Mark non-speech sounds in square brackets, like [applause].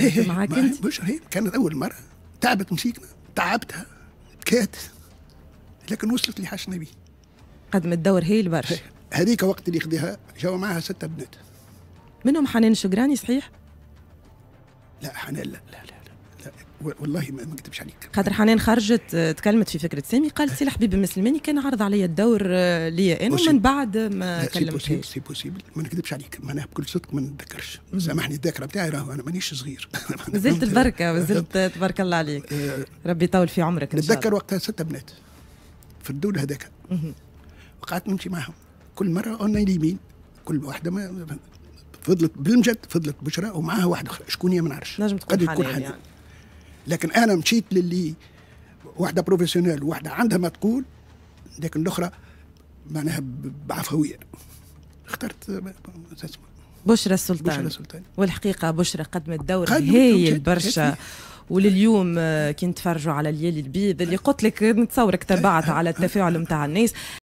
إيه، معاك انت؟ مش هي كانت أول مرة تعبت مشيكنا تعبتها بكات لكن وصلت لحسن نبي قدمت دور هي البرش هذيك وقت اللي خديها جاوا معاها ستة بنات منهم حنان شجراني صحيح؟ لا حنان لا لا, لا. والله ما نكذبش عليك خاطر حنان خرجت آه، تكلمت في فكره سامي قالت سي الحبيب المسلماني كان عرض عليا الدور آه، ليا انا ومن بعد ما كلمتش سي بوسيبل ما نكذبش عليك معناها بكل صدق ما نتذكرش سامحني الذاكره بتاعي راهو انا مانيش صغير [laughs] زلت البركه وزلت [laughs] آه، تبارك الله عليك ربي يطول في عمرك ان شاء الله نتذكر وقتها ست بنات في الدول هذاك وقعدت نمشي معاهم كل مره قلنا اليمين كل واحده ما فضلت بالمجد فضلت بشرى ومعاها واحده اخرى شكون هي ما نعرفش نجم تكون حنان يعني. لكن انا مشيت للي واحده بروفيسيونيل واحده عندها ما تقول لكن الاخرى معناها بعفويه اخترت بشرى السلطان بشرى السلطان والحقيقه بشرى قدمت دور هايل برشا ولليوم آه، كي نتفرجوا على ليالي البيض اللي قلت لك نتصورك تبعت على التفاعل نتاع الناس